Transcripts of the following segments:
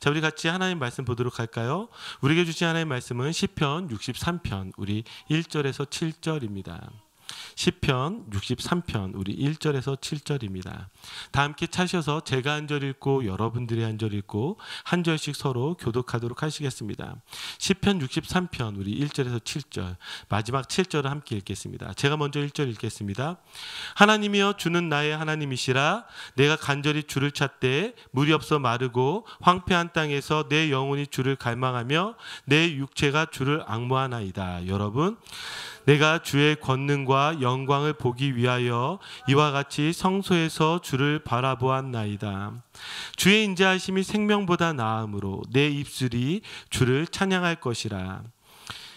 자, 우리 같이 하나님 말씀 보도록 할까요? 우리에게 주신 하나님 말씀은 시편 63편 우리 1절에서 7절입니다. 시편 63편 우리 1절에서 7절입니다. 다 함께 차셔서 제가 한 절 읽고 여러분들이 한 절 읽고 한 절씩 서로 교독하도록 하시겠습니다. 시편 63편 우리 1절에서 7절 마지막 7절을 함께 읽겠습니다. 제가 먼저 1절 읽겠습니다. 하나님이여 주는 나의 하나님이시라 내가 간절히 주를 찾되 물이 없어 마르고 황폐한 땅에서 내 영혼이 주를 갈망하며 내 육체가 주를 악무하나이다. 여러분 내가 주의 권능과 영광을 보기 위하여 이와 같이 성소에서 주를 바라보았나이다. 주의 인자하심이 생명보다 나음으로 내 입술이 주를 찬양할 것이라.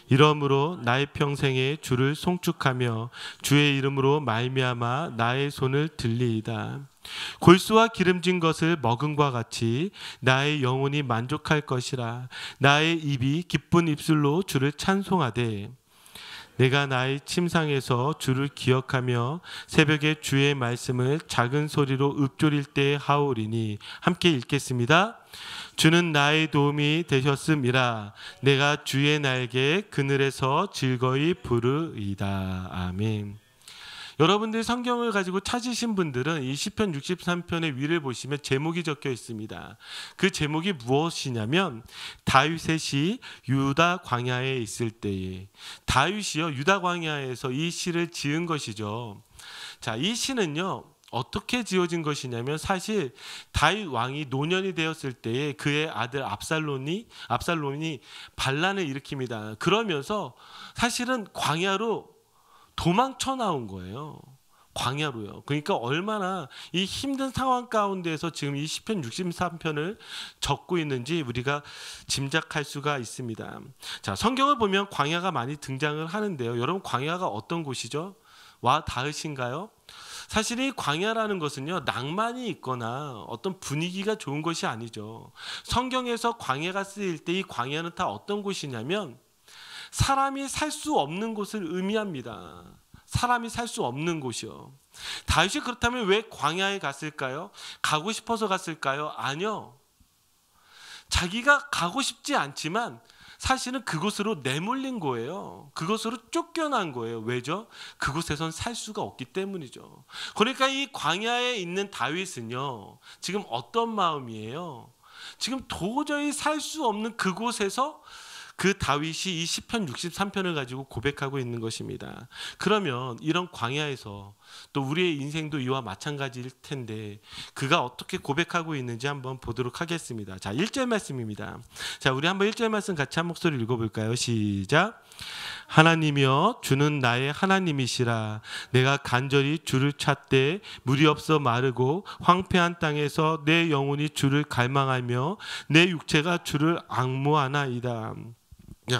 이러므로 나의 평생에 주를 송축하며 주의 이름으로 말미암아 나의 손을 들리이다. 골수와 기름진 것을 먹음과 같이 나의 영혼이 만족할 것이라 나의 입이 기쁜 입술로 주를 찬송하되 내가 나의 침상에서 주를 기억하며 새벽에 주의 말씀을 작은 소리로 읊조릴 때 하오리니 함께 읽겠습니다. 주는 나의 도움이 되셨음이라 내가 주의 날개 그늘에서 즐거이 부르이다. 아멘. 여러분들이 성경을 가지고 찾으신 분들은 이 시편 63편의 위를 보시면 제목이 적혀 있습니다. 그 제목이 무엇이냐면 다윗의 시 유다 광야에 있을 때에 다윗이요 유다 광야에서 이 시를 지은 것이죠. 자, 이 시는요. 어떻게 지어진 것이냐면 사실 다윗 왕이 노년이 되었을 때에 그의 아들 압살론이 압살론이 반란을 일으킵니다. 그러면서 사실은 광야로 도망쳐 나온 거예요. 광야로요. 그러니까 얼마나 이 힘든 상황 가운데에서 지금 이0편 63편을 적고 있는지 우리가 짐작할 수가 있습니다. 자, 성경을 보면 광야가 많이 등장을 하는데요. 여러분 광야가 어떤 곳이죠? 와 닿으신가요? 사실 이 광야라는 것은요 낭만이 있거나 어떤 분위기가 좋은 것이 아니죠 성경에서 광야가 쓰일 때 이 광야는 다 어떤 곳이냐면 사람이 살 수 없는 곳을 의미합니다. 사람이 살 수 없는 곳이요. 다윗이 그렇다면 왜 광야에 갔을까요? 가고 싶어서 갔을까요? 아니요. 자기가 가고 싶지 않지만 사실은 그곳으로 내몰린 거예요. 그것으로 쫓겨난 거예요. 왜죠? 그곳에선 살 수가 없기 때문이죠. 그러니까 이 광야에 있는 다윗은요. 지금 어떤 마음이에요? 지금 도저히 살 수 없는 그곳에서 그 다윗이 이 시편 63편을 가지고 고백하고 있는 것입니다. 그러면 이런 광야에서 또 우리의 인생도 이와 마찬가지일 텐데 그가 어떻게 고백하고 있는지 한번 보도록 하겠습니다. 자, 1절 말씀입니다. 자, 우리 한번 1절 말씀 같이 한 목소리 읽어 볼까요? 시작. 하나님이여 주는 나의 하나님이시라 내가 간절히 주를 찾되 물이 없어 마르고 황폐한 땅에서 내 영혼이 주를 갈망하며 내 육체가 주를 악무하나이다.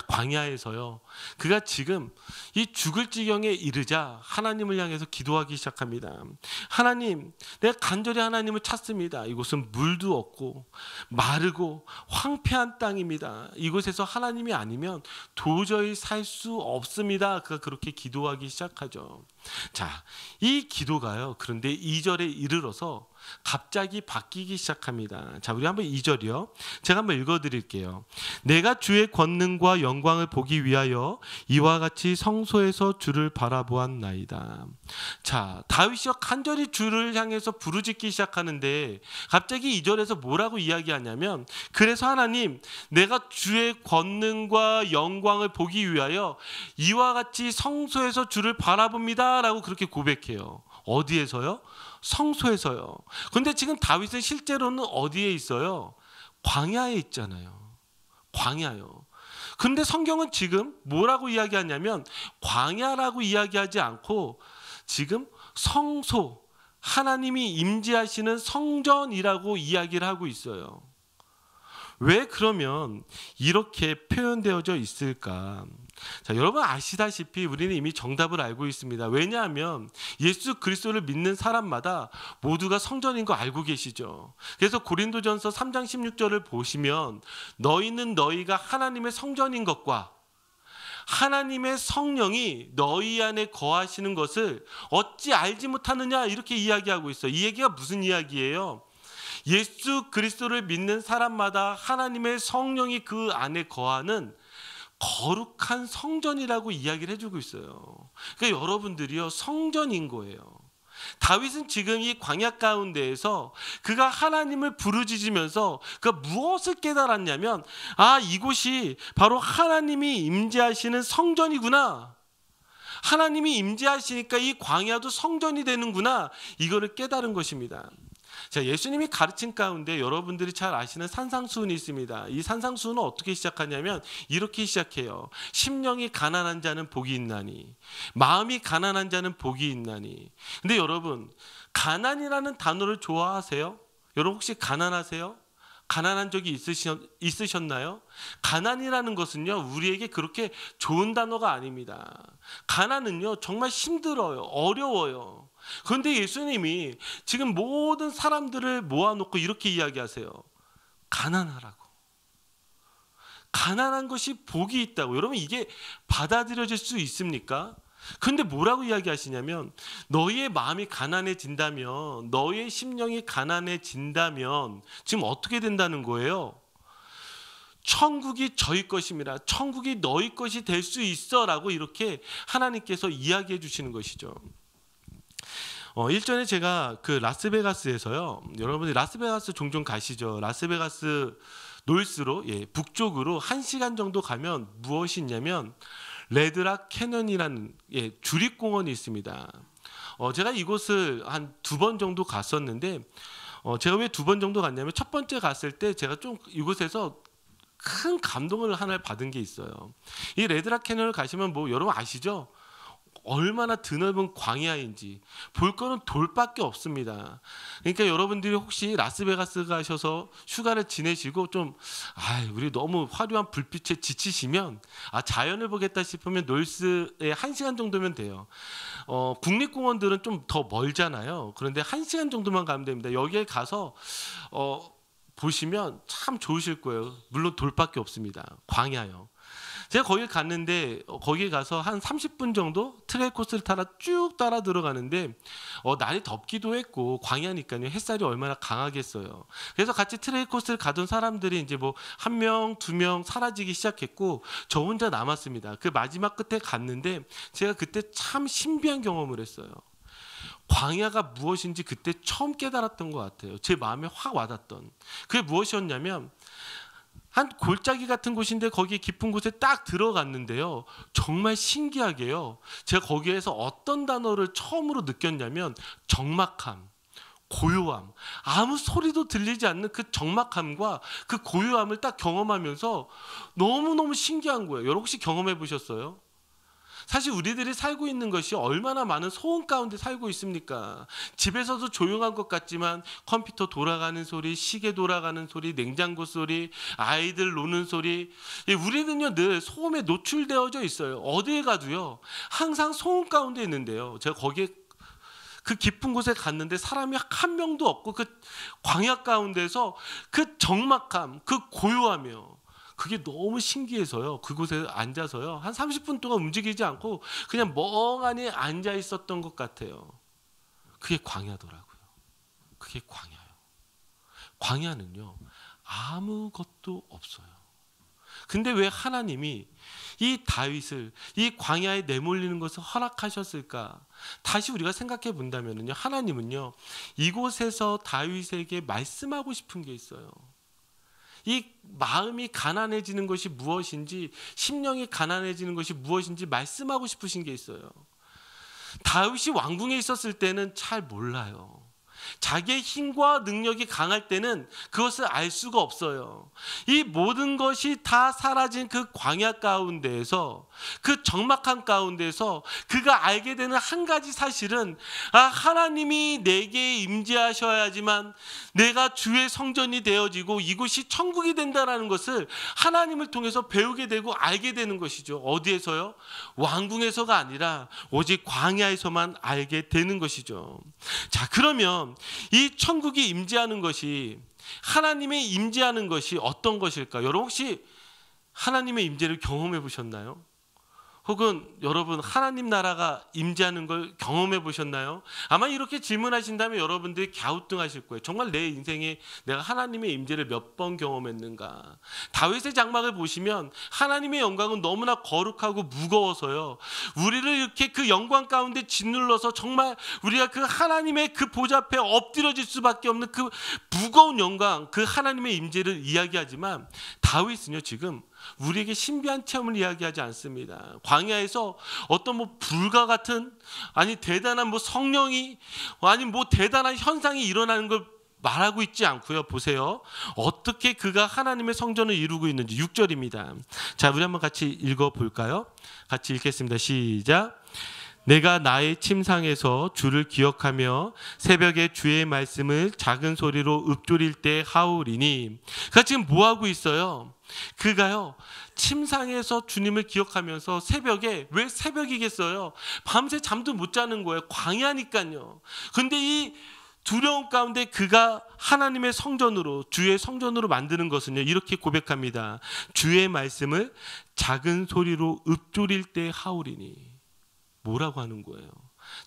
광야에서요. 그가 지금 이 죽을 지경에 이르자 하나님을 향해서 기도하기 시작합니다. 하나님, 내가 간절히 하나님을 찾습니다. 이곳은 물도 없고 마르고 황폐한 땅입니다. 이곳에서 하나님이 아니면 도저히 살 수 없습니다. 그가 그렇게 기도하기 시작하죠. 자, 이 기도가요. 그런데 2절에 이르러서 갑자기 바뀌기 시작합니다. 자, 우리 한번 2절이요. 제가 한번 읽어 드릴게요. 내가 주의 권능과 영광을 보기 위하여 이와 같이 성소에서 주를 바라보았나이다. 자, 다윗이 간절히 주를 향해서 부르짖기 시작하는데 갑자기 2절에서 뭐라고 이야기하냐면 그래서 하나님 내가 주의 권능과 영광을 보기 위하여 이와 같이 성소에서 주를 바라봅니다라고 그렇게 고백해요. 어디에서요? 성소에서요. 근데 지금 다윗은 실제로는 어디에 있어요? 광야에 있잖아요. 광야요. 근데 성경은 지금 뭐라고 이야기하냐면 광야라고 이야기하지 않고 지금 성소 하나님이 임재하시는 성전이라고 이야기를 하고 있어요. 왜 그러면 이렇게 표현되어져 있을까? 자, 여러분 아시다시피 우리는 이미 정답을 알고 있습니다. 왜냐하면 예수 그리스도를 믿는 사람마다 모두가 성전인 거 알고 계시죠. 그래서 고린도전서 3장 16절을 보시면 너희는 너희가 하나님의 성전인 것과 하나님의 성령이 너희 안에 거하시는 것을 어찌 알지 못하느냐 이렇게 이야기하고 있어. 요이 얘기가 무슨 이야기예요? 예수 그리스도를 믿는 사람마다 하나님의 성령이 그 안에 거하는 거룩한 성전이라고 이야기를 해주고 있어요. 그러니까 여러분들이요 성전인 거예요. 다윗은 지금 이 광야 가운데에서 그가 하나님을 부르짖으면서 그 무엇을 깨달았냐면 아 이곳이 바로 하나님이 임재하시는 성전이구나. 하나님이 임재하시니까 이 광야도 성전이 되는구나. 이거를 깨달은 것입니다. 자, 예수님이 가르친 가운데 여러분들이 잘 아시는 산상수훈이 있습니다. 이 산상수훈은 어떻게 시작하냐면 이렇게 시작해요. 심령이 가난한 자는 복이 있나니 마음이 가난한 자는 복이 있나니. 근데 여러분 가난이라는 단어를 좋아하세요? 여러분 혹시 가난하세요? 가난한 적이 있으셨, 있으셨나요? 가난이라는 것은요, 우리에게 그렇게 좋은 단어가 아닙니다. 가난은요, 정말 힘들어요. 어려워요. 그런데 예수님이 지금 모든 사람들을 모아놓고 이렇게 이야기하세요. 가난하라고. 가난한 것이 복이 있다고. 여러분 이게 받아들여질 수 있습니까? 근데 뭐라고 이야기하시냐면 너희의 마음이 가난해진다면 너희의 심령이 가난해진다면 지금 어떻게 된다는 거예요? 천국이 저희 것입니다. 천국이 너희 것이 될 수 있어라고 이렇게 하나님께서 이야기해 주시는 것이죠. 어, 일전에 제가 그 라스베가스에서요. 여러분들 라스베가스 종종 가시죠. 라스베가스 놀스로 예, 북쪽으로 한 시간 정도 가면 무엇이 있냐면 레드락 캐논이라는 예, 주립공원이 있습니다. 어, 제가 이곳을 한 두 번 정도 갔었는데 어, 제가 왜 두 번 정도 갔냐면 첫 번째 갔을 때 제가 좀 이곳에서 큰 감동을 하나 받은 게 있어요. 이 레드락 캐논을 가시면 뭐 여러분 아시죠? 얼마나 드넓은 광야인지 볼 거는 돌밖에 없습니다. 그러니까 여러분들이 혹시 라스베가스 가셔서 휴가를 지내시고 좀 아, 우리 너무 화려한 불빛에 지치시면 아, 자연을 보겠다 싶으면 놀스에 1시간 정도면 돼요. 어, 국립공원들은 좀 더 멀잖아요. 그런데 1시간 정도만 가면 됩니다. 여기에 가서 어, 보시면 참 좋으실 거예요. 물론 돌밖에 없습니다. 광야요. 제가 거길 갔는데 어, 거기 가서 한 30분 정도 트레일 코스를 따라 쭉 따라 들어가는데 어, 날이 덥기도 했고 광야니까요 햇살이 얼마나 강하겠어요. 그래서 같이 트레일 코스를 가던 사람들이 이제 뭐 한 명, 두 명 사라지기 시작했고 저 혼자 남았습니다. 그 마지막 끝에 갔는데 제가 그때 참 신비한 경험을 했어요. 광야가 무엇인지 그때 처음 깨달았던 것 같아요. 제 마음에 확 와닿던. 그게 무엇이었냐면 한 골짜기 같은 곳인데 거기에 깊은 곳에 딱 들어갔는데요. 정말 신기하게요. 제가 거기에서 어떤 단어를 처음으로 느꼈냐면 적막함, 고요함, 아무 소리도 들리지 않는 그 적막함과 그 고요함을 딱 경험하면서 너무너무 신기한 거예요. 여러 분 혹시 경험해 보셨어요? 사실 우리들이 살고 있는 것이 얼마나 많은 소음 가운데 살고 있습니까? 집에서도 조용한 것 같지만 컴퓨터 돌아가는 소리, 시계 돌아가는 소리, 냉장고 소리, 아이들 노는 소리. 예, 우리는요 늘 소음에 노출되어져 있어요. 어디에 가도요 항상 소음 가운데 있는데요. 제가 거기에 그 깊은 곳에 갔는데 사람이 한 명도 없고 그 광야 가운데서 그 적막함, 그고요함이 그게 너무 신기해서요. 그곳에 앉아서요. 한 30분 동안 움직이지 않고 그냥 멍하니 앉아 있었던 것 같아요. 그게 광야더라고요. 그게 광야요. 광야는요. 아무것도 없어요. 근데 왜 하나님이 이 다윗을 이 광야에 내몰리는 것을 허락하셨을까? 다시 우리가 생각해 본다면요. 하나님은요. 이곳에서 다윗에게 말씀하고 싶은 게 있어요. 이 마음이 가난해지는 것이 무엇인지 심령이 가난해지는 것이 무엇인지 말씀하고 싶으신 게 있어요. 다윗이 왕궁에 있었을 때는 잘 몰라요. 자기의 힘과 능력이 강할 때는 그것을 알 수가 없어요. 이 모든 것이 다 사라진 그 광야 가운데에서 그 적막한 가운데서 그가 알게 되는 한 가지 사실은 아 하나님이 내게 임재하셔야지만 내가 주의 성전이 되어지고 이곳이 천국이 된다라는 것을 하나님을 통해서 배우게 되고 알게 되는 것이죠. 어디에서요? 왕궁에서가 아니라 오직 광야에서만 알게 되는 것이죠. 자, 그러면 이 천국이 임재하는 것이 하나님의 임재하는 것이 어떤 것일까? 여러분 혹시 하나님의 임재를 경험해 보셨나요? 혹은 여러분 하나님 나라가 임재하는 걸 경험해 보셨나요? 아마 이렇게 질문하신다면 여러분들이 갸우뚱하실 거예요. 정말 내 인생에 내가 하나님의 임재를 몇 번 경험했는가? 다윗의 장막을 보시면 하나님의 영광은 너무나 거룩하고 무거워서요. 우리를 이렇게 그 영광 가운데 짓눌러서 정말 우리가 그 하나님의 그 보좌 앞에 엎드려질 수밖에 없는 그 무거운 영광, 그 하나님의 임재를 이야기하지만 다윗은요 지금 우리에게 신비한 체험을 이야기하지 않습니다. 광야에서 어떤 뭐 불과 같은 아니 대단한 뭐 성령이 아니 뭐 대단한 현상이 일어나는 걸 말하고 있지 않고요. 보세요. 어떻게 그가 하나님의 성전을 이루고 있는지 6절입니다. 자, 우리 한번 같이 읽어 볼까요? 같이 읽겠습니다. 시작. 내가 나의 침상에서 주를 기억하며 새벽에 주의 말씀을 작은 소리로 읊조릴 때 하오리니. 그가 지금 뭐 하고 있어요? 그가요. 침상에서 주님을 기억하면서 새벽에 왜 새벽이겠어요? 밤새 잠도 못 자는 거예요. 광야니까요. 근데 이 두려움 가운데 그가 하나님의 성전으로 주의 성전으로 만드는 것은요 이렇게 고백합니다. 주의 말씀을 작은 소리로 읊조릴 때 하오리니. 뭐라고 하는 거예요?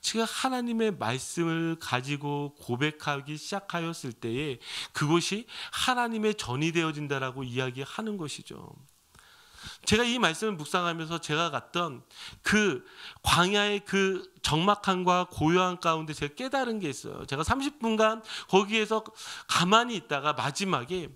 제가 하나님의 말씀을 가지고 고백하기 시작하였을 때에 그것이 하나님의 전이 되어진다라고 이야기하는 것이죠. 제가 이 말씀을 묵상하면서 제가 갔던 그 광야의 그 적막함과 고요함 가운데 제가 깨달은 게 있어요. 제가 30분간 거기에서 가만히 있다가 마지막에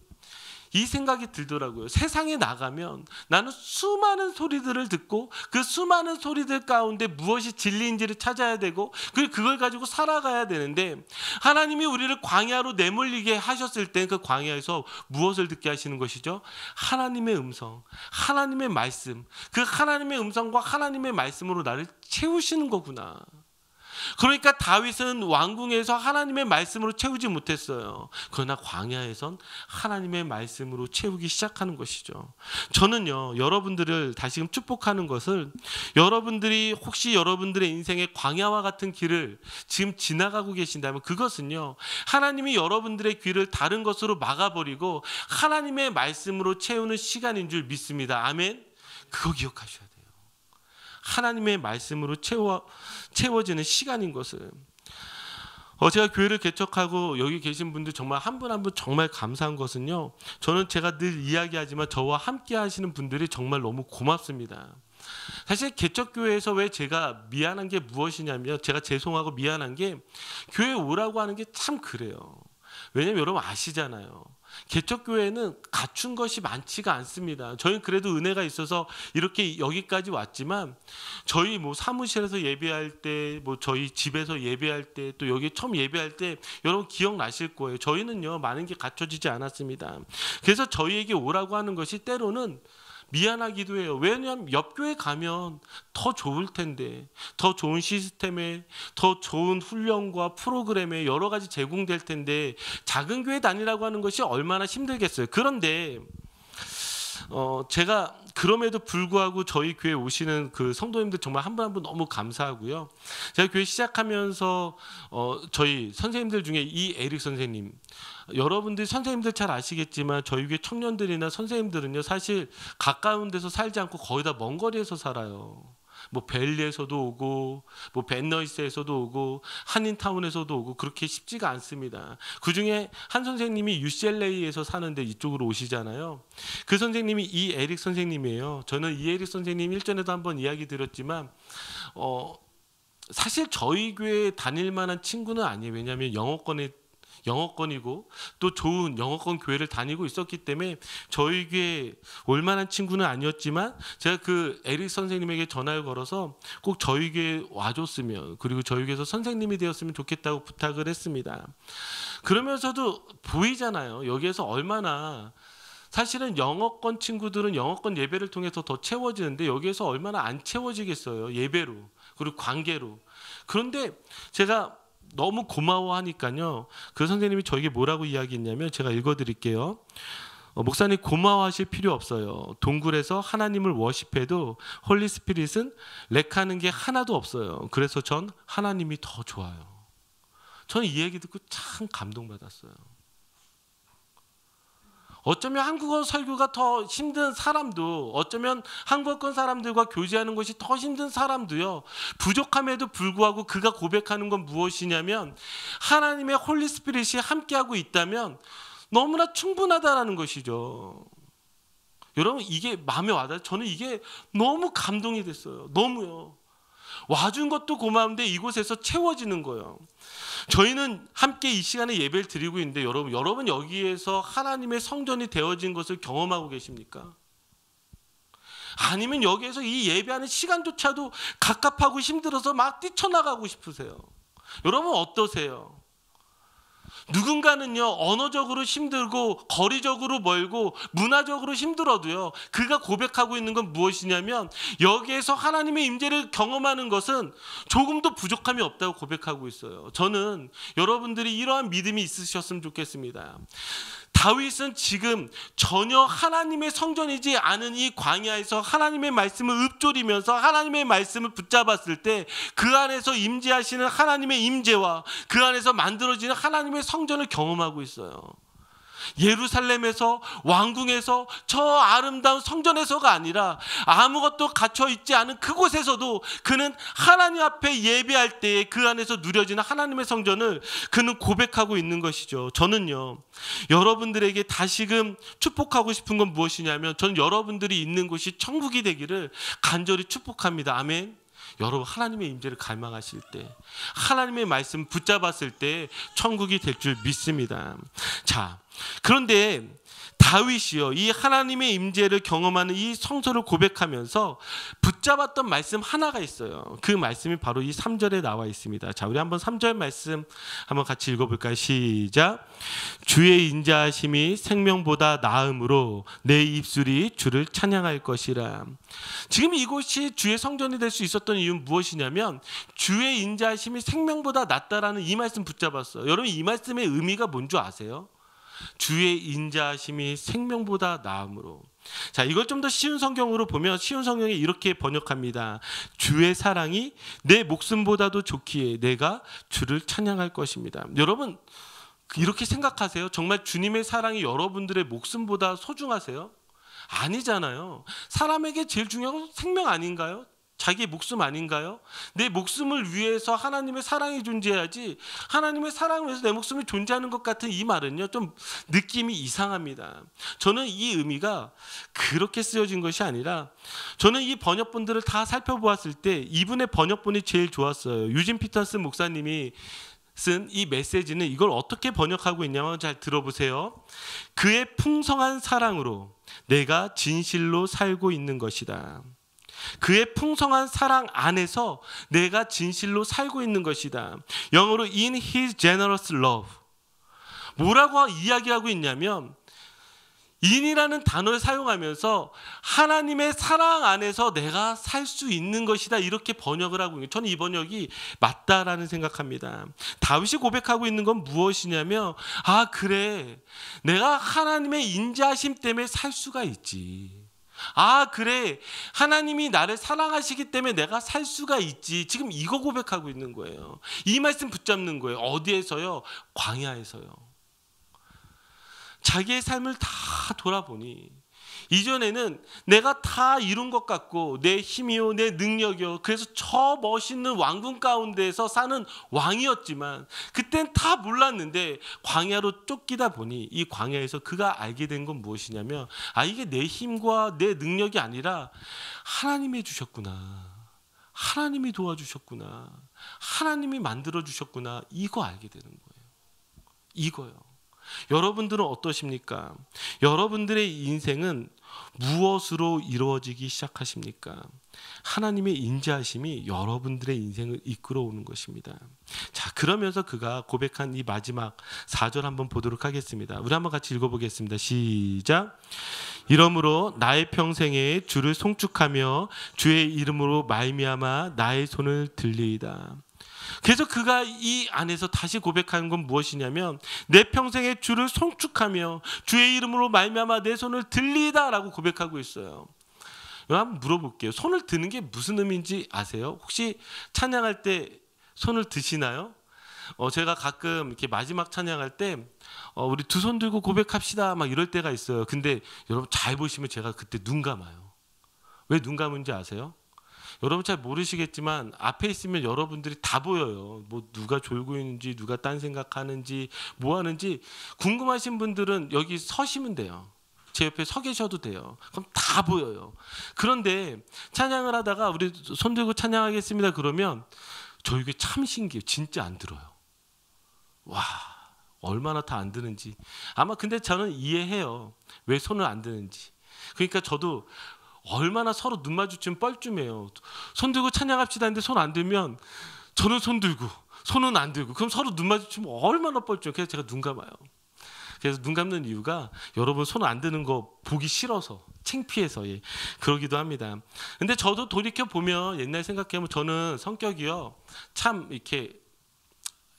이 생각이 들더라고요. 세상에 나가면 나는 수많은 소리들을 듣고 그 수많은 소리들 가운데 무엇이 진리인지를 찾아야 되고 그걸 가지고 살아가야 되는데 하나님이 우리를 광야로 내몰리게 하셨을 때 그 광야에서 무엇을 듣게 하시는 것이죠? 하나님의 음성, 하나님의 말씀. 그 하나님의 음성과 하나님의 말씀으로 나를 채우시는 거구나. 그러니까 다윗은 왕궁에서 하나님의 말씀으로 채우지 못했어요. 그러나 광야에선 하나님의 말씀으로 채우기 시작하는 것이죠. 저는요, 여러분들을 다시금 축복하는 것을 여러분들이 혹시 여러분들의 인생의 광야와 같은 길을 지금 지나가고 계신다면 그것은요, 하나님이 여러분들의 귀를 다른 것으로 막아버리고 하나님의 말씀으로 채우는 시간인 줄 믿습니다. 아멘. 그거 기억하셔야 돼요. 하나님의 말씀으로 채워 채워지는 시간인 것을 어, 제가 교회를 개척하고 여기 계신 분들 정말 한 분 한 분 정말 감사한 것은요. 저는 제가 늘 이야기하지만 저와 함께 하시는 분들이 정말 너무 고맙습니다. 사실 개척교회에서 왜 제가 미안한 게 무엇이냐면 제가 죄송하고 미안한 게 교회 오라고 하는 게 참 그래요. 왜냐면 여러분 아시잖아요. 개척 교회는 갖춘 것이 많지가 않습니다. 저희는 그래도 은혜가 있어서 이렇게 여기까지 왔지만 저희 뭐 사무실에서 예배할 때, 뭐 저희 집에서 예배할 때, 또 여기 처음 예배할 때 여러분 기억나실 거예요. 저희는요 많은 게 갖춰지지 않았습니다. 그래서 저희에게 오라고 하는 것이 때로는 미안하기도 해요. 왜냐하면 옆 교회 가면 더 좋을 텐데, 더 좋은 시스템에, 더 좋은 훈련과 프로그램에 여러 가지 제공될 텐데 작은 교회 다니라고 하는 것이 얼마나 힘들겠어요. 그런데 어, 제가 그럼에도 불구하고 저희 교회 오시는 그 성도님들 정말 한 분 한 분 너무 감사하고요. 제가 교회 시작하면서 어, 저희 선생님들 중에 이 에릭 선생님 여러분들 선생님들 잘 아시겠지만 저희 교회 청년들이나 선생님들은요 사실 가까운 데서 살지 않고 거의 다 먼 거리에서 살아요. 뭐 벨리에서도 오고 뭐 벤너이스에서도 오고 한인타운에서도 오고 그렇게 쉽지가 않습니다. 그 중에 한 선생님이 UCLA에서 사는데 이쪽으로 오시잖아요. 그 선생님이 이 에릭 선생님이에요. 저는 이 에릭 선생님 일전에도 한번 이야기 드렸지만 어 사실 저희 교회 에 다닐 만한 친구는 아니에요. 왜냐하면 영어권에 영어권이고 또 좋은 영어권 교회를 다니고 있었기 때문에 저희 교회 올만한 친구는 아니었지만 제가 그 에릭 선생님에게 전화를 걸어서 꼭 저희 교회 와줬으면 그리고 저희 교회에서 선생님이 되었으면 좋겠다고 부탁을 했습니다. 그러면서도 보이잖아요. 여기에서 얼마나 사실은 영어권 친구들은 영어권 예배를 통해서 더 채워지는데 여기에서 얼마나 안 채워지겠어요. 예배로 그리고 관계로. 그런데 제가 너무 고마워하니까요. 그 선생님이 저에게 뭐라고 이야기했냐면 제가 읽어드릴게요. 어, 목사님 고마워하실 필요 없어요. 동굴에서 하나님을 워십해도 홀리 스피릿은 렉하는 게 하나도 없어요. 그래서 전 하나님이 더 좋아요. 저는 이 얘기 듣고 참 감동받았어요. 어쩌면 한국어 설교가 더 힘든 사람도 어쩌면 한국어권 사람들과 교제하는 것이 더 힘든 사람도요. 부족함에도 불구하고 그가 고백하는 건 무엇이냐면 하나님의 홀리 스피릿이 함께하고 있다면 너무나 충분하다라는 것이죠. 여러분 이게 마음에 와닿아요. 저는 이게 너무 감동이 됐어요. 너무요. 와준 것도 고마운데 이곳에서 채워지는 거예요. 저희는 함께 이 시간에 예배를 드리고 있는데 여러분, 여러분 여기에서 하나님의 성전이 되어진 것을 경험하고 계십니까? 아니면 여기에서 이 예배하는 시간조차도 갑갑하고 힘들어서 막 뛰쳐나가고 싶으세요? 여러분 어떠세요? 누군가는요, 언어적으로 힘들고, 거리적으로 멀고, 문화적으로 힘들어도요, 그가 고백하고 있는 건 무엇이냐면, 여기에서 하나님의 임재를 경험하는 것은 조금도 부족함이 없다고 고백하고 있어요. 저는 여러분들이 이러한 믿음이 있으셨으면 좋겠습니다. 다윗은 지금 전혀 하나님의 성전이지 않은 이 광야에서 하나님의 말씀을 읊조리면서 하나님의 말씀을 붙잡았을 때 그 안에서 임재하시는 하나님의 임재와 그 안에서 만들어지는 하나님의 성전을 경험하고 있어요. 예루살렘에서 왕궁에서 저 아름다운 성전에서가 아니라 아무것도 갖춰 있지 않은 그곳에서도 그는 하나님 앞에 예배할 때에 그 안에서 누려지는 하나님의 성전을 그는 고백하고 있는 것이죠. 저는요. 여러분들에게 다시금 축복하고 싶은 건 무엇이냐면 저는 여러분들이 있는 곳이 천국이 되기를 간절히 축복합니다. 아멘. 여러분 하나님의 임재를 갈망하실 때 하나님의 말씀 붙잡았을 때 천국이 될 줄 믿습니다. 자, 그런데 다윗이요. 이 하나님의 임재를 경험하는 이 성서를 고백하면서 붙잡았던 말씀 하나가 있어요. 그 말씀이 바로 이 3절에 나와 있습니다. 자, 우리 한번 3절 말씀 한번 같이 읽어 볼까요? 시작. 주의 인자하심이 생명보다 나음으로 내 입술이 주를 찬양할 것이라. 지금 이곳이 주의 성전이 될 수 있었던 이유는 무엇이냐면 주의 인자하심이 생명보다 낫다라는 이 말씀 붙잡았어요. 여러분 이 말씀의 의미가 뭔지 아세요? 주의 인자하심이 생명보다 나음으로. 자, 이걸 좀 더 쉬운 성경으로 보면 쉬운 성경이 이렇게 번역합니다. 주의 사랑이 내 목숨보다도 좋기에 내가 주를 찬양할 것입니다. 여러분 이렇게 생각하세요? 정말 주님의 사랑이 여러분들의 목숨보다 소중하세요? 아니잖아요. 사람에게 제일 중요한 건 생명 아닌가요? 자기의 목숨 아닌가요? 내 목숨을 위해서 하나님의 사랑이 존재하지 하나님의 사랑을 위해서 내 목숨이 존재하는 것 같은 이 말은요 좀 느낌이 이상합니다. 저는 이 의미가 그렇게 쓰여진 것이 아니라 저는 이 번역본들을 다 살펴보았을 때 이분의 번역본이 제일 좋았어요. 유진 피터슨 목사님이 쓴 이 메시지는 이걸 어떻게 번역하고 있냐면 잘 들어보세요. 그의 풍성한 사랑으로 내가 진실로 살고 있는 것이다. 그의 풍성한 사랑 안에서 내가 진실로 살고 있는 것이다. 영어로 in his generous love. 뭐라고 이야기하고 있냐면 인이라는 단어를 사용하면서 하나님의 사랑 안에서 내가 살 수 있는 것이다 이렇게 번역을 하고 있는 저는 이 번역이 맞다라는 생각합니다. 다윗이 고백하고 있는 건 무엇이냐면 아 그래 내가 하나님의 인자심 때문에 살 수가 있지. 아, 그래. 하나님이 나를 사랑하시기 때문에 내가 살 수가 있지. 지금 이거 고백하고 있는 거예요. 이 말씀 붙잡는 거예요. 어디에서요? 광야에서요. 자기의 삶을 다 돌아보니 이전에는 내가 다 이룬 것 같고 내 힘이요 내 능력이요 그래서 저 멋있는 왕궁 가운데에서 사는 왕이었지만 그땐 다 몰랐는데 광야로 쫓기다 보니 이 광야에서 그가 알게 된 건 무엇이냐면 아 이게 내 힘과 내 능력이 아니라 하나님이 주셨구나 하나님이 도와주셨구나 하나님이 만들어 주셨구나 이거 알게 되는 거예요 이거요. 여러분들은 어떠십니까? 여러분들의 인생은 무엇으로 이루어지기 시작하십니까? 하나님의 인자하심이 여러분들의 인생을 이끌어오는 것입니다. 자, 그러면서 그가 고백한 이 마지막 4절 한번 보도록 하겠습니다. 우리 한번 같이 읽어보겠습니다. 시작. 이러므로 나의 평생에 주를 송축하며 주의 이름으로 말미암아 나의 손을 들리이다. 그래서 그가 이 안에서 다시 고백하는 건 무엇이냐면 내 평생에 주를 송축하며 주의 이름으로 말미암아 내 손을 들리다라고 고백하고 있어요. 한번 물어볼게요. 손을 드는 게 무슨 의미인지 아세요? 혹시 찬양할 때 손을 드시나요? 어, 제가 가끔 이렇게 마지막 찬양할 때 어, 우리 두 손 들고 고백합시다 막 이럴 때가 있어요. 근데 여러분 잘 보시면 제가 그때 눈 감아요. 왜 눈 감은지 아세요? 여러분 잘 모르시겠지만 앞에 있으면 여러분들이 다 보여요. 뭐 누가 졸고 있는지 누가 딴 생각하는지 뭐 하는지 궁금하신 분들은 여기 서시면 돼요. 제 옆에 서 계셔도 돼요. 그럼 다 보여요. 그런데 찬양을 하다가 우리 손 들고 찬양하겠습니다. 그러면 저 이게 참 신기해요. 진짜 안 들어요. 와, 얼마나 다 안 드는지. 아마 근데 저는 이해해요. 왜 손을 안 드는지. 그러니까 저도 얼마나 서로 눈 마주치면 뻘쭘해요. 손 들고 찬양합시다 했는데 손 안 들면 저는 손 들고 손은 안 들고 그럼 서로 눈 마주치면 얼마나 뻘쭘해요. 그래서 제가 눈 감아요. 그래서 눈 감는 이유가 여러분 손 안 드는 거 보기 싫어서 창피해서 예. 그러기도 합니다. 근데 저도 돌이켜 보면 옛날 생각해보면 저는 성격이요 참 이렇게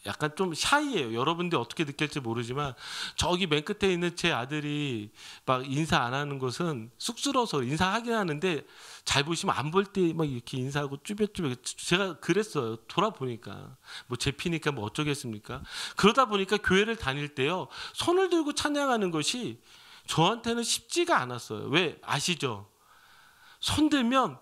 약간 좀 샤이해요. 여러분들이 어떻게 느낄지 모르지만 저기 맨 끝에 있는 제 아들이 막 인사 안 하는 것은 쑥스러워서 인사하긴 하는데 잘 보시면 안 볼 때 막 이렇게 인사하고 쭈뼛쭈뼛 제가 그랬어요. 돌아보니까 뭐 제 피니까 뭐 어쩌겠습니까? 그러다 보니까 교회를 다닐 때요. 손을 들고 찬양하는 것이 저한테는 쉽지가 않았어요. 왜? 아시죠? 손 들면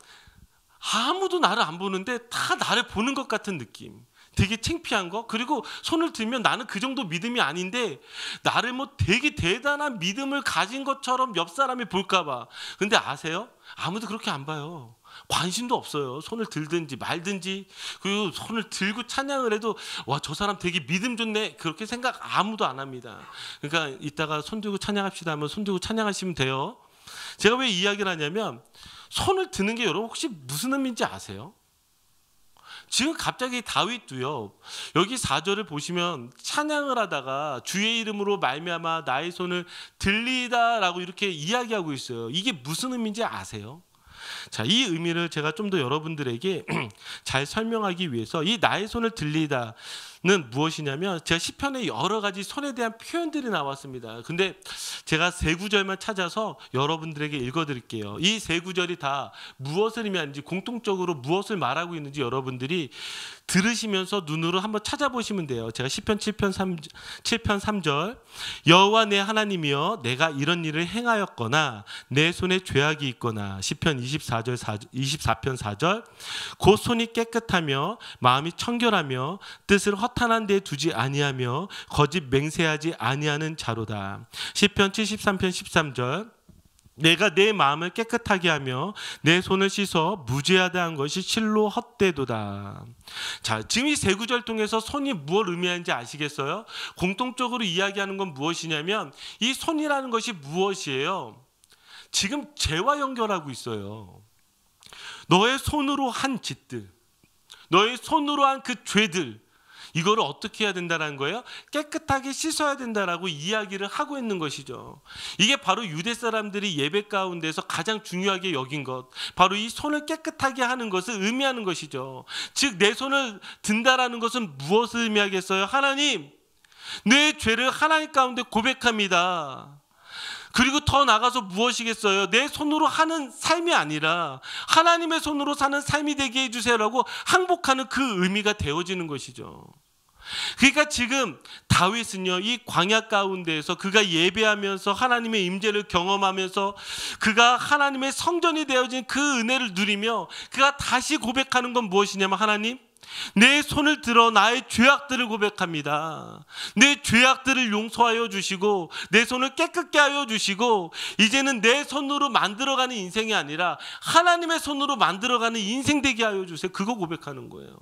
아무도 나를 안 보는데 다 나를 보는 것 같은 느낌. 되게 창피한 거 그리고 손을 들면 나는 그 정도 믿음이 아닌데 나를 뭐 되게 대단한 믿음을 가진 것처럼 옆 사람이 볼까 봐 근데 아세요? 아무도 그렇게 안 봐요 관심도 없어요 손을 들든지 말든지 그리고 손을 들고 찬양을 해도 와 저 사람 되게 믿음 좋네 그렇게 생각 아무도 안 합니다 그러니까 이따가 손 들고 찬양합시다 하면 손 들고 찬양하시면 돼요 제가 왜 이야기를 하냐면 손을 드는 게 여러분 혹시 무슨 의미인지 아세요? 지금 갑자기 다윗도요. 여기 4절을 보시면 찬양을 하다가 주의 이름으로 말미암아 나의 손을 들리다라고 이렇게 이야기하고 있어요. 이게 무슨 의미인지 아세요? 자, 이 의미를 제가 좀 더 여러분들에게 잘 설명하기 위해서 이 나의 손을 들리다 는 무엇이냐면 제가 시편에 여러 가지 손에 대한 표현들이 나왔습니다. 근데 제가 세 구절만 찾아서 여러분들에게 읽어 드릴게요. 이 세 구절이 다 무엇을 의미하는지 공통적으로 무엇을 말하고 있는지 여러분들이 들으시면서 눈으로 한번 찾아보시면 돼요. 제가 시편 7편 3 7편 3절 여호와 내 하나님이여 내가 이런 일을 행하였거나 내 손에 죄악이 있거나 시편 24절 4, 24편 4절 곧 손이 깨끗하며 마음이 청결하며 뜻을 허탄한 데 두지 아니하며 거짓 맹세하지 아니하는 자로다. 시편 73편 13절 내가 내 마음을 깨끗하게 하며 내 손을 씻어 무죄하다 한 것이 실로 헛되도다. 자, 지금 이 세 구절 통해서 손이 무엇 의미하는지 아시겠어요? 공통적으로 이야기하는 건 무엇이냐면 이 손이라는 것이 무엇이에요? 지금 죄와 연결하고 있어요. 너의 손으로 한 짓들, 너의 손으로 한 그 죄들, 이거를 어떻게 해야 된다는 거예요? 깨끗하게 씻어야 된다라고 이야기를 하고 있는 것이죠. 이게 바로 유대 사람들이 예배 가운데서 가장 중요하게 여긴 것, 바로 이 손을 깨끗하게 하는 것을 의미하는 것이죠. 즉 내 손을 든다라는 것은 무엇을 의미하겠어요? 하나님, 내 죄를 하나님 가운데 고백합니다. 그리고 더 나가서 무엇이겠어요? 내 손으로 하는 삶이 아니라 하나님의 손으로 사는 삶이 되게 해주세요라고 항복하는 그 의미가 되어지는 것이죠. 그러니까 지금 다윗은요 이 광야 가운데에서 그가 예배하면서 하나님의 임재를 경험하면서 그가 하나님의 성전이 되어진 그 은혜를 누리며 그가 다시 고백하는 건 무엇이냐면 하나님 내 손을 들어 나의 죄악들을 고백합니다. 내 죄악들을 용서하여 주시고 내 손을 깨끗게 하여 주시고 이제는 내 손으로 만들어가는 인생이 아니라 하나님의 손으로 만들어가는 인생 되게 하여 주세요. 그거 고백하는 거예요.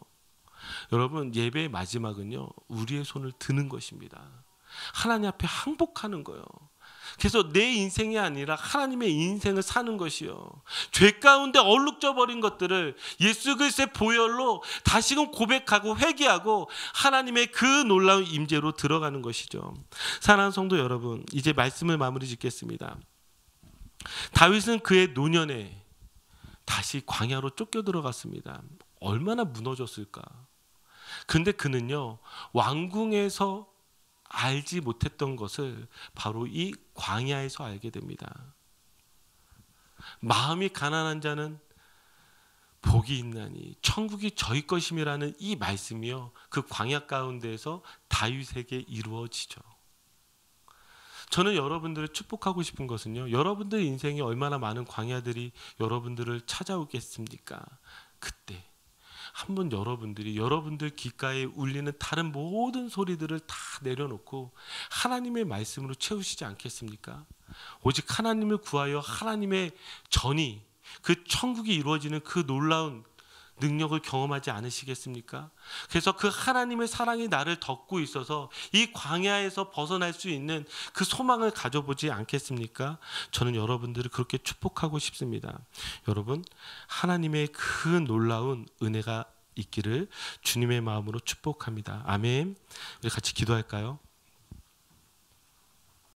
여러분 예배의 마지막은요 우리의 손을 드는 것입니다. 하나님 앞에 항복하는 거요. 그래서 내 인생이 아니라 하나님의 인생을 사는 것이요. 죄 가운데 얼룩져 버린 것들을 예수 그리스의 보혈로 다시금 고백하고 회개하고 하나님의 그 놀라운 임재로 들어가는 것이죠. 사랑하는 성도 여러분, 이제 말씀을 마무리 짓겠습니다. 다윗은 그의 노년에 다시 광야로 쫓겨 들어갔습니다. 얼마나 무너졌을까? 근데 그는요, 왕궁에서 알지 못했던 것을 바로 이 광야에서 알게 됩니다. 마음이 가난한 자는 복이 있나니 천국이 저희 것임이라는 이 말씀이요. 그 광야 가운데에서 다윗에게 이루어지죠. 저는 여러분들을 축복하고 싶은 것은요. 여러분들 인생에 얼마나 많은 광야들이 여러분들을 찾아오겠습니까? 그때 한번 여러분들이 여러분들 귓가에 울리는 다른 모든 소리들을 다 내려놓고 하나님의 말씀으로 채우시지 않겠습니까? 오직 하나님을 구하여 하나님의 전이 그 천국이 이루어지는 그 놀라운 능력을 경험하지 않으시겠습니까? 그래서 그 하나님의 사랑이 나를 덮고 있어서 이 광야에서 벗어날 수 있는 그 소망을 가져보지 않겠습니까? 저는 여러분들을 그렇게 축복하고 싶습니다. 여러분, 하나님의 그 놀라운 은혜가 있기를 주님의 마음으로 축복합니다. 아멘. 우리 같이 기도할까요?